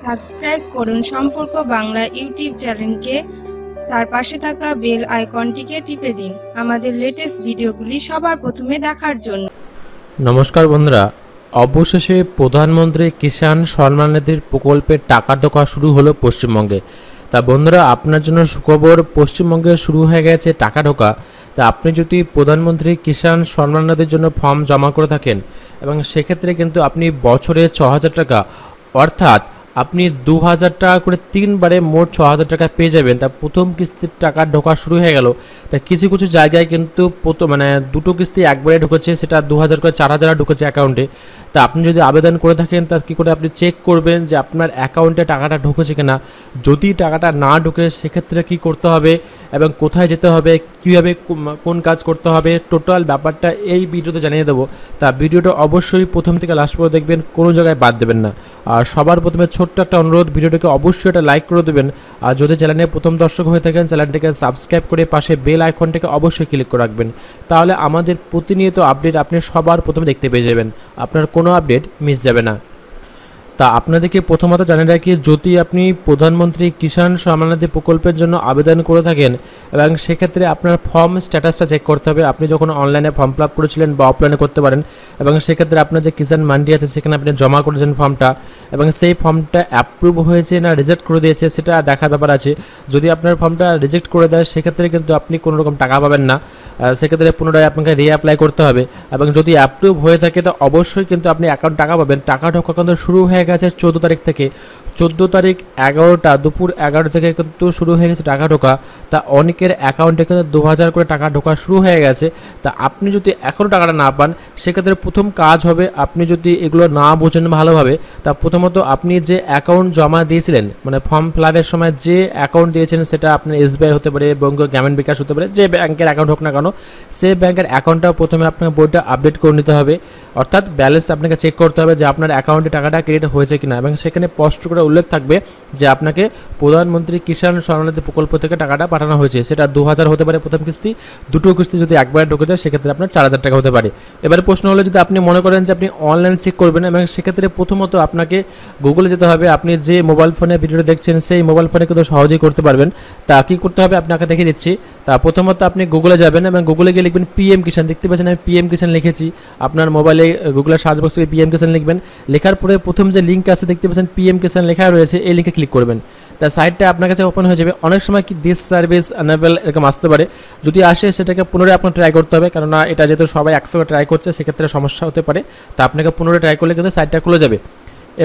subscribe করুন সম্পর্ক Bangla YouTube চ্যানেলকে তার পাশে থাকা বেল আইকনটিকে টিপে দিন আমাদের লেটেস্ট ভিডিওগুলি সবার প্রথমে দেখার জন্য নমস্কার বন্ধুরা অবশেষে প্রধানমন্ত্রী কিষাণ সম্মান নিধির প্রকল্পের টাকা ঢোকা শুরু হলো পশ্চিমবঙ্গে তা বন্ধুরা আপনার জন্য সুখবর পশ্চিমবঙ্গে শুরু হয়ে গেছে টাকা ঢোকা তা আপনি যদি প্রধানমন্ত্রী কিষাণ সম্মান নিধির জন্য ফর্ম জমা করে থাকেন এবং সেক্ষেত্রে কিন্তু আপনি বছরে ছ হাজার টাকা অর্থাৎ আপনি দু হাজার টাকা করে তিনবারে মোট ছ হাজার টাকা পেয়ে যাবেন তা প্রথম কিস্তির টাকা ঢোকা শুরু হয়ে গেল তা কিছু কিছু জায়গায় কিন্তু প্রথম মানে দুটো কিস্তি একবারে ঢুকেছে সেটা দু হাজার করে চার হাজার ঢুকেছে অ্যাকাউন্টে তা আপনি যদি আবেদন করে থাকেন তা কী করে আপনি চেক করবেন যে আপনার অ্যাকাউন্টে টাকাটা ঢুকেছে কিনা যদি টাকাটা না ঢুকে সেক্ষেত্রে কি করতে হবে এবং কোথায় যেতে হবে কীভাবে কোন কাজ করতে হবে টোটাল ব্যাপারটা এই ভিডিওতে জানিয়ে দেবো তা ভিডিওটা অবশ্যই প্রথম থেকে লাস্ট পর্যন্ত দেখবেন কোনো জায়গায় বাদ দেবেন না আর সবার প্রথমে ছোট্ট একটা অনুরোধ ভিডিওটিকে অবশ্যই একটা লাইক করে দেবেন আর যদি চ্যানেলে প্রথম দর্শক হয়ে থাকেন চ্যানেলটিকে সাবস্ক্রাইব করে পাশে বেল আইকনটিকে অবশ্যই ক্লিক করে রাখবেন তাহলে আমাদের প্রতিনিয়ত আপডেট আপনি সবার প্রথমে দেখতে পেয়ে যাবেন আপনার কোনো আপডেট মিস যাবে না তা আপনাদেরকে প্রথমত জানিয়ে রাখি যদি আপনি প্রধানমন্ত্রী কিষাণ সম্মাননিধি প্রকল্পের জন্য আবেদন করে থাকেন এবং সেক্ষেত্রে আপনার ফর্ম স্ট্যাটাসটা চেক করতে হবে আপনি যখন অনলাইনে ফর্ম ফিল আপ করেছিলেন বা অফলাইনে করতে পারেন এবং সেক্ষেত্রে আপনার যে কিষাণ মান্ডি আছে সেখানে আপনি জমা করেছেন ফর্মটা এবং সেই ফর্মটা অ্যাপ্রুভ হয়েছে না রিজেক্ট করে দিয়েছে সেটা দেখার ব্যাপার আছে যদি আপনার ফর্মটা রিজেক্ট করে দেয় সেক্ষেত্রে কিন্তু আপনি কোনো রকম টাকা পাবেন না সেক্ষেত্রে পুনরায় আপনাকে রিঅ্যাপ্লাই করতে হবে এবং যদি অ্যাপ্রুভ হয়ে থাকে তো অবশ্যই কিন্তু আপনি অ্যাকাউন্ট টাকা পাবেন টাকা ঢোকা কিন্তু শুরু হয়ে হয়ে গেছে চোদ্দো তারিখ থেকে চোদ্দো তারিখ এগারোটা দুপুর এগারো থেকে কিন্তু শুরু হয়ে গেছে টাকা ঢোকা তা অনেকের অ্যাকাউন্টে কিন্তু দু হাজার করে টাকা ঢোকা শুরু হয়ে গেছে তা আপনি যদি এখনও টাকাটা না পান সেক্ষেত্রে প্রথম কাজ হবে আপনি যদি এগুলো না বোঝেন ভালোভাবে তা প্রথমত আপনি যে অ্যাকাউন্ট জমা দিয়েছিলেন মানে ফর্ম ফিলাপের সময় যে অ্যাকাউন্ট দিয়েছেন সেটা আপনার এসবিআই হতে পারে বঙ্গ গ্রামীণ বিকাশ হতে পারে যে ব্যাংকের অ্যাকাউন্ট হোক না কেন সেই ব্যাংকের অ্যাকাউন্টটা প্রথমে আপনাকে বইটা আপডেট করে নিতে হবে অর্থাৎ ব্যালেন্স আপনাকে চেক করতে হবে যে আপনার অ্যাকাউন্টে টাকাটা ক্রেডিট হয়েছে কিনা এবং সেখানে স্পষ্ট করে উল্লেখ থাকবে যে আপনাকে প্রধানমন্ত্রী কিষাণ স্বর্ণনিধি প্রকল্প থেকে টাকাটা পাঠানো হয়েছে সেটা দু হাজার হতে পারে প্রথম কিস্তি দুটো কিস্তি যদি একবারে ঢুকে যায় সেক্ষেত্রে আপনার চার হাজার টাকা হতে পারে এবারে প্রশ্ন হলো যদি আপনি মনে করেন যে আপনি অনলাইন চেক করবেন এবং সেক্ষেত্রে প্রথমত আপনাকে গুগলে যেতে হবে আপনি যে মোবাইল ফোনে ভিডিও দেখছেন সেই মোবাইল ফোনে কিন্তু সহজেই করতে পারবেন তা কী করতে হবে আপনাকে দেখিয়ে দিচ্ছি তা প্রথমত আপনি গুগলে যাবেন এবং গুগলে গিয়ে লিখবেন পিএম কিষাণ দেখতে পাচ্ছেন আমি পিএম কিষাণ লিখেছি আপনার মোবাইলে গুগলের সার্চ পি পিএম কিষাণ লিখবেন লেখার পরে প্রথম যে লিঙ্ক আছে দেখতে পাচ্ছেন পিএম কিষাণ লেখা রয়েছে এই লিঙ্কে ক্লিক করবেন তা সাইটটা আপনার কাছে ওপেন হয়ে যাবে অনেক সময় কি দিস সার্ভিস অ্যানেবেল এরকম আসতে পারে যদি আসে সেটাকে পুনরায় আপনার ট্রাই করতে হবে কেননা এটা যেহেতু সবাই একসঙ্গে ট্রাই করছে সেক্ষেত্রে সমস্যা হতে পারে তা আপনাকে পুনরায় ট্রাই করলে কিন্তু সাইটটা খুলে যাবে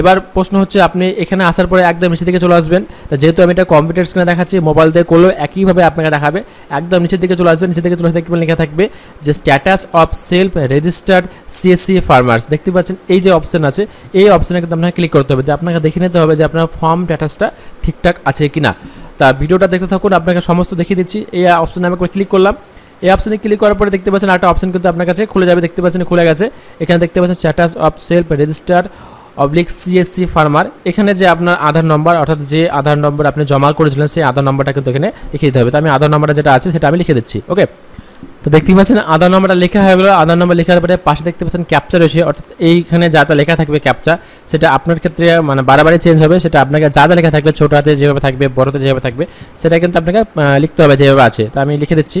এবার প্রশ্ন হচ্ছে আপনি এখানে আসার পরে একদম নিচের দিকে চলে আসবেন তা যেহেতু আমি এটা কম্পিউটার স্ক্রিনে দেখাচ্ছি মোবাইল দিয়ে করলেও একইভাবে আপনাকে দেখাবে একদম নিচের দিকে চলে আসবেন নিচের দিকে চলে আসতে লেখা থাকবে যে status of self registered CSC farmers দেখতে পাচ্ছেন এই যে অপশান আছে এই অপশানে কিন্তু আপনাকে ক্লিক করতে হবে যে আপনাকে দেখে নিতে হবে যে আপনার ফর্ম স্ট্যাটাসটা ঠিকঠাক আছে কি না তা ভিডিওটা দেখতে থাকুন আপনাকে সমস্ত দেখিয়ে দিচ্ছি এই অপশানে আমি ক্লিক করলাম এই অপশানে ক্লিক করার পরে দেখতে পাচ্ছেন একটা অপশান কিন্তু আপনার কাছে খুলে যাবে দেখতে পাচ্ছেন খুলে গেছে এখানে দেখতে পাচ্ছেন status of self registered oblique CSC farmer এখানে যে আপনার আধার নম্বর অর্থাৎ যে আধার নম্বর আপনি জমা করেছিলেন সেই আধার নম্বরটা কিন্তু এখানে লিখে দিতে হবে তো আমি আধার নম্বরটা যেটা আছে সেটা আমি লিখে দিচ্ছি ওকে তো দেখতে পাচ্ছেন আধার নম্বরটা লেখা হয়ে গেলো আধার নম্বর লেখার পরে পাশে দেখতে পাচ্ছেন ক্যাপচা রয়েছে অর্থাৎ এইখানে যা যা লেখা থাকবে ক্যাপচা সেটা আপনার ক্ষেত্রে মানে বারবারই চেঞ্জ হবে সেটা আপনাকে যা যা লেখা থাকবে ছোটো হাতে যেভাবে থাকবে বড়তে যেভাবে থাকবে সেটা কিন্তু আপনাকে লিখতে হবে যেভাবে আছে তো আমি লিখে দিচ্ছি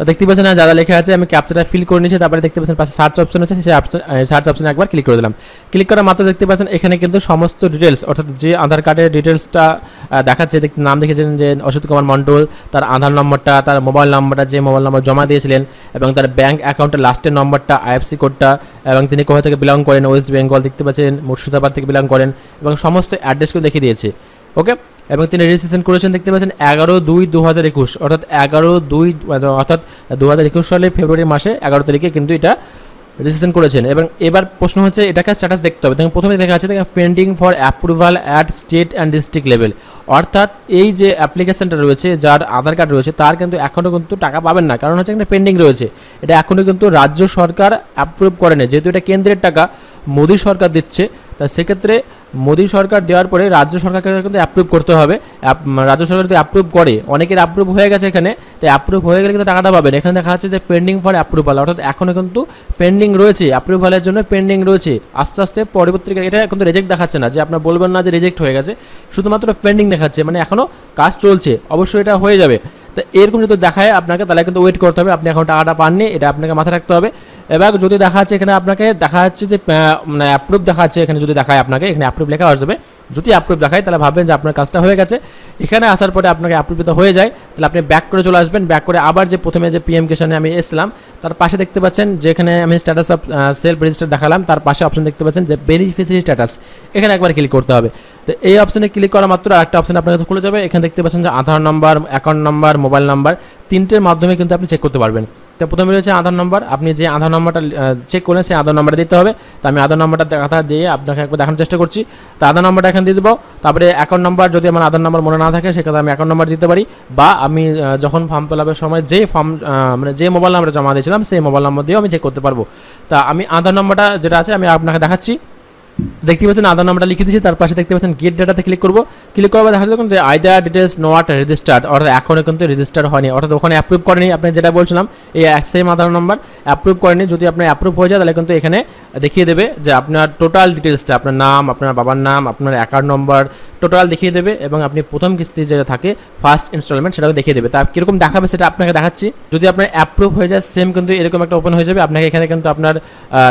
তো দেখতে পাচ্ছেন না যা লেখা আছে আমি ক্যাপচারটা ফিল করে নিয়েছি তারপরে দেখতে পাচ্ছেন পাশে সার্চ অপশন আছে সেই সার্চ অপশনে একবার ক্লিক করে দিলাম ক্লিক করার মাত্র দেখতে পাচ্ছেন এখানে কিন্তু সমস্ত ডিটেলস অর্থাৎ যে আধার কার্ডের ডিটেলসটা দেখাচ্ছে নাম দেখেছেন যে অশোক কুমার মণ্ডল তার আধার নম্বরটা তার মোবাইল নম্বরটা যে মোবাইল নম্বর জমা দিয়েছিলেন এবং তার ব্যাঙ্ক অ্যাকাউন্টের লাস্টের নম্বরটা আইএফসি কোডটা এবং তিনি কোথা থেকে বিলং করেন ওয়েস্ট বেঙ্গল দেখতে পাচ্ছেন মুর্শিদাবাদ থেকে বিলং করেন এবং সমস্ত অ্যাড্রেসকেও দেখিয়ে দিয়েছে ওকে এবং তিনি রেজিস্ট্রেশন করেছেন দেখতে পাচ্ছেন এগারো দুই দু হাজার একুশ অর্থাৎ এগারো দুই অর্থাৎ দু হাজার একুশ সালে ফেব্রুয়ারি মাসে এগারো তারিখে কিন্তু এটা রেজিস্ট্রেশন করেছেন এবং এবার প্রশ্ন হচ্ছে এটাকে স্ট্যাটাস দেখতে হবে দেখেন প্রথমে দেখা যাচ্ছে দেখেন pending for approval at state and district level অর্থাৎ এই যে অ্যাপ্লিকেশানটা রয়েছে যার আধার কার্ড রয়েছে তার কিন্তু এখনও কিন্তু টাকা পাবেন না কারণ হচ্ছে এখানে পেন্ডিং রয়েছে এটা এখনও কিন্তু রাজ্য সরকার অ্যাপ্রুভ করেনি যেহেতু এটা কেন্দ্রের টাকা মোদী সরকার দিচ্ছে তা সেক্ষেত্রে মোদী সরকার দেওয়ার পরে রাজ্য সরকারকে কিন্তু অ্যাপ্রুভ করতে হবে রাজ্য সরকার যদি অ্যাপ্রুভ করে অনেকের অ্যাপ্রুভ হয়ে গেছে এখানে তো অ্যাপ্রুভ হয়ে গেলে কিন্তু টাকাটা পাবেন এখানে দেখা যাচ্ছে যে পেন্ডিং ফর অ্যাপ্রুভাল অর্থাৎ এখনও কিন্তু পেন্ডিং রয়েছে অ্যাপ্রুভালের জন্য পেন্ডিং রয়েছে আস্তে আস্তে পরবর্তী এটা কিন্তু রেজেক্ট দেখাচ্ছে না যে আপনার বলবেন না যে রেজেক্ট হয়ে গেছে শুধুমাত্র পেন্ডিং দেখাচ্ছে মানে এখনও কাজ চলছে অবশ্যই এটা হয়ে যাবে তো এরকম যদি দেখায় আপনাকে তাহলে কিন্তু ওয়েট করতে হবে আপনি এখন টাকাটা পাননি এটা আপনাকে মাথায় রাখতে হবে এবার যদি দেখা যাচ্ছে এখানে আপনাকে দেখা যাচ্ছে যে মানে অ্যাপ্রুভ দেখা যাচ্ছে এখানে যদি দেখায় আপনাকে এখানে অ্যাপ্রুভ লেখা আসবে যদি অ্যাপ্রুভ দেখায় তাহলে ভাববেন যে আপনার কাজটা হয়ে গেছে এখানে আসার পরে আপনাকে অ্যাপ্রুভিত হয়ে যায় তাহলে আপনি ব্যাক করে চলে আসবেন ব্যাক করে আবার যে প্রথমে যে পিএম কিষানে আমি এসলাম তার পাশে দেখতে পাচ্ছেন যেখানে আমি স্ট্যাটাস অফ সেলফ রেজিস্টার দেখালাম তার পাশে অপশন দেখতে পাচ্ছেন যে বেনিফিসিয়ারি স্ট্যাটাস এখানে একবার ক্লিক করতে হবে তো এই অপশানে ক্লিক করা মাত্র একটা অপশন আপনার কাছে খুলে যাবে এখানে দেখতে পাচ্ছেন যে Aadhaar number account number mobile number তিনটের মাধ্যমে কিন্তু আপনি চেক করতে পারবেন তো প্রথমে রয়েছে আধার নম্বর আপনি যে আধার নম্বরটা চেক করলেন সেই আধার নম্বরটা দিতে হবে তো আমি আধার নম্বরটা কথা দিয়ে আপনাকে একবার দেখানোর চেষ্টা করছি তো আধার নম্বরটা এখন দিয়ে দেবো তারপরে অ্যাকাউন্ট নাম্বার যদি আমার আধার নাম্বার মনে না থাকে সেক্ষেত্রে আমি অ্যাকাউন্ট নাম্বার দিতে পারি বা আমি যখন ফর্ম ফিল আপের সময় যে ফর্ম মানে যে মোবাইল নাম্বার জমা দিয়েছিলাম সেই মোবাইল নাম্বার দিয়েও আমি চেক করতে পারবো তা আমি আধার নম্বরটা যেটা আছে আমি আপনাকে দেখাচ্ছি দেখতে পাচ্ছেন আধার নাম্বারটা লিখে দিচ্ছি তার পাশে দেখতে পাচ্ছেন গেট ডাটাতে ক্লিক করবো ক্লিক করার দেখা যাচ্ছে যে আইদার ডিটেলস নোট রেজিস্টার্ড অর্থাৎ এখনও কিন্তু রেজিস্টার হয়নি অর্থাৎ ওখানে অ্যাপ্রুভ করেনি আপনি যেটা বলছিলাম এই সেম আধার নাম্বার অ্যাপ্রুভ করেনি যদি আপনার অ্যাপ্রুভ হয়ে যায় তাহলে কিন্তু এখানে দেখিয়ে দেবে যে আপনার টোটাল ডিটেলসটা আপনার নাম আপনার বাবার নাম আপনার অ্যাকাউন্ট নম্বর টোটাল দেখিয়ে দেবে এবং আপনি প্রথম কিস্তি যেটা থাকে ফার্স্ট ইনস্টলমেন্ট সেটাও দেখিয়ে দেবে তা কীরকম দেখাবে সেটা আপনাকে দেখাচ্ছি যদি আপনার অ্যাপ্রুভ হয়ে যায় সেম কিন্তু এরকম একটা ওপেন হয়ে যাবে আপনাকে এখানে কিন্তু আপনার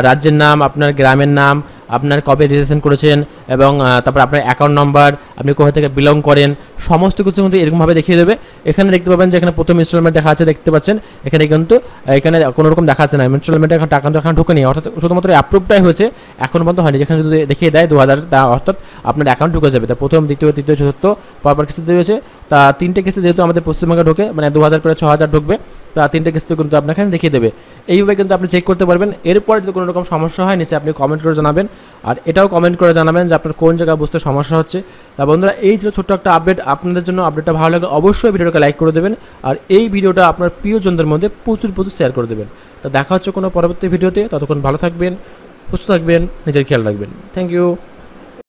রাজ্যের নাম আপনার গ্রামের নাম আপনার কবে রেজিস্ট্রেশন করেছেন এবং তারপর আপনার অ্যাকাউন্ট নাম্বার আপনি কোথা থেকে বিলং করেন সমস্ত কিছু কিন্তু এরকমভাবে দেখিয়ে দেবে এখানে দেখতে পাবেন যে এখানে প্রথম ইনস্টলমেন্ট দেখা আছে দেখতে পাচ্ছেন এখানে কিন্তু এখানে কোনো রকম দেখা আছে না ইনস্টলমেন্টে এখন টাকা এখন ঢুকেনি অর্থাৎ শুধুমাত্র অ্যাপ্রুভটাই হয়েছে এখন পর্যন্ত হয়নি যেখানে যদি দেখিয়ে দেয় দু হাজার অর্থাৎ আপনার অ্যাকাউন্ট ঢুকে যাবে তা প্রথম দ্বিতীয় তৃতীয় চতুর্থ পরপর কিস্তিতে দিয়েছে তা তিনটে কিস্তি যেহেতু আমাদের পশ্চিমবঙ্গে ঢোকে মানে দু হাজার করে ছ হাজার ঢুকবে তা তিনটে কিস্তি কিন্তু আপনাকে দেখিয়ে দেবে এইভাবে কিন্তু আপনি চেক করতে পারবেন এরপরে যদি কোনো রকম সমস্যা হয় নিচে আপনি কমেন্ট করে জানাবেন আর এটাও কমেন্ট করে জানাবেন যে আপনার কোন জায়গায় বুঝতে সমস্যা হচ্ছে তা বন্ধুরা এই ছিল ছোট্ট একটা আপডেট আপনাদের জন্য আপডেটটা ভালো লাগলে অবশ্যই ভিডিওটাকে লাইক করে দেবেন আর এই ভিডিওটা আপনার প্রিয়জনদের মধ্যে প্রচুর প্রচুর শেয়ার করে দেবেন তা দেখা হচ্ছে কোনো পরবর্তী ভিডিওতে ততক্ষণ ভালো থাকবেন সুস্থ থাকবেন নিজের খেয়াল রাখবেন থ্যাংক ইউ